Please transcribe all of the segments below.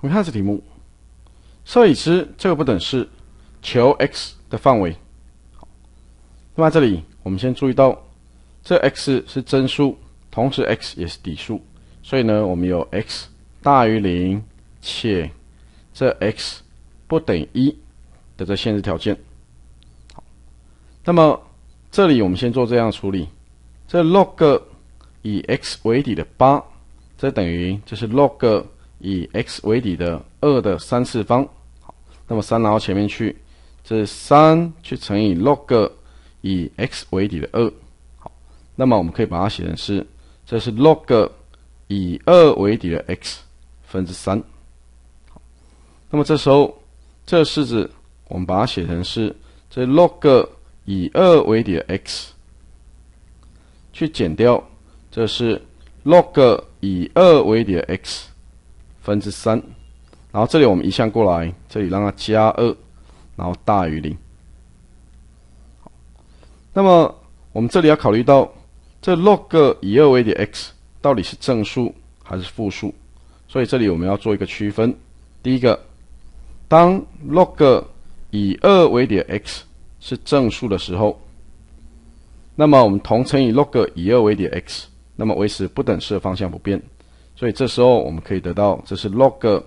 我们看这题目，设已知这个不等式，求 x 的范围。那么这里我们先注意到，这 x 是真数，同时 x 也是底数，所以呢，我们有 x 大于零且这 x 不等于一的这限制条件。好，那么这里我们先做这样处理，这 log 以 x 为底的八，这等于就是 log。以 x 为底的二的三次方，好，那么三拿到前面去，这3三去乘以 log 以 x 为底的二，好，那么我们可以把它写成是，这是 log 以二为底的 x 分之三，好，那么这时候这式子我们把它写成是，这 log 以二为底的 x 去减掉，这是 log 以二为底的 x。分之三，然后这里我们移项过来，这里让它加二，然后大于零。那么我们这里要考虑到这 log 以二为底 x，到底是正数还是负数？所以这里我们要做一个区分。第一个，当 log 以二为底 x 是正数的时候，那么我们同乘以 log 以二为底 x，那么维持不等式的方向不变。所以这时候我们可以得到，这是 log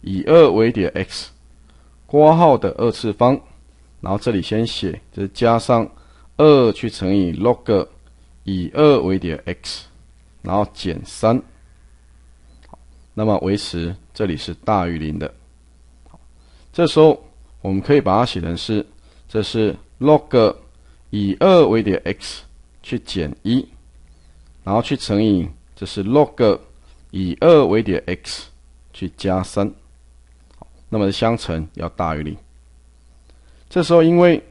以二为底 x 括号的二次方，然后这里先写，这是加上二去乘以 log 以二为底 x，然后减三。那么维持这里是大于零的。这时候我们可以把它写成是，这是 log 以二为底 x 去减一，然后去乘以这是 log。以二为点 x 去加三，那么相乘要大于零。这时候因为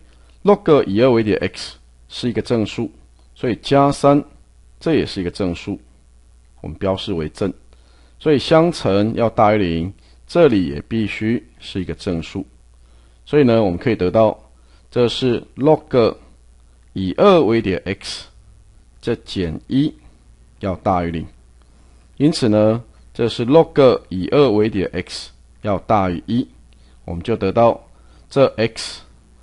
log 以二为点 x 是一个正数，所以加三这也是一个正数，我们标示为正，所以相乘要大于零，这里也必须是一个正数。所以呢，我们可以得到这是 log 以二为点 x 这减一要大于零。因此呢，这是 log 以二为底的 x 要大于一，我们就得到这 x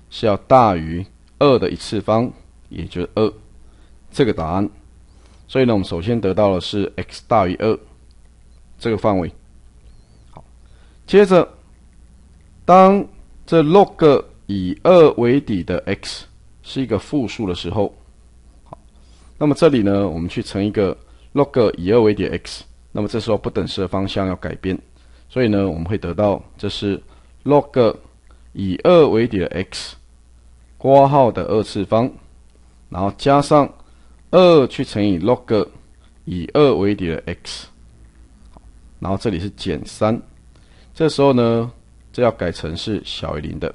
是要大于二的一次方，也就是二，这个答案。所以呢，我们首先得到的是 x 大于二这个范围。好，接着当这 log 以二为底的 x 是一个负数的时候，好，那么这里呢，我们去乘一个。log 以二为底的 x，那么这时候不等式的方向要改变，所以呢我们会得到这是 log 以二为底的 x，括号的二次方，然后加上二去乘以 log 以二为底的 x，然后这里是减三，这时候呢这要改成是小于零的，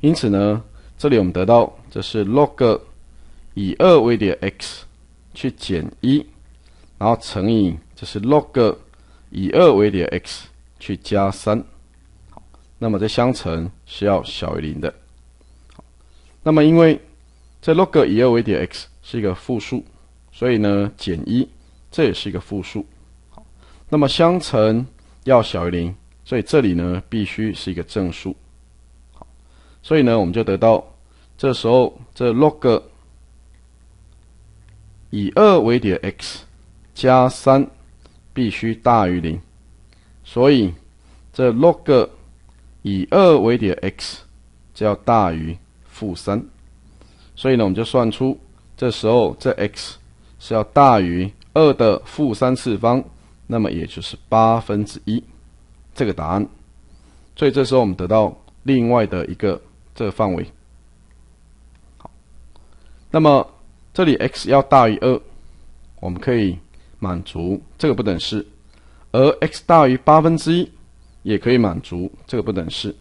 因此呢这里我们得到这是 log 以二为底的 x。去减一，然后乘以就是 log 以二为底的 x 去加三，好，那么这相乘是要小于零的。好，那么因为这 log 以二为底的 x 是一个负数，所以呢减一这也是一个负数，好，那么相乘要小于零，所以这里呢必须是一个正数，好，所以呢我们就得到这时候这 log。以二为底的 x 加三必须大于零，所以这 log 以二为底的 x 就要大于负三，所以呢，我们就算出这时候这 x 是要大于二的负三次方，那么也就是八分之一这个答案。所以这时候我们得到另外的一个这个范围。好，那么。这里 x 要大于2，我们可以满足这个不等式，而 x 大于8分之一也可以满足这个不等式，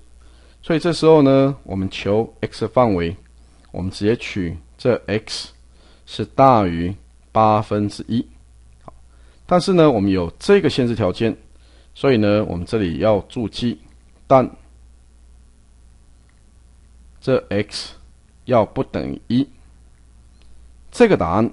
所以这时候呢，我们求 x 的范围，我们直接取这 x 是大于八分之1，但是呢，我们有这个限制条件，所以呢，我们这里要注意，但这 x 要不等于一。这个答案。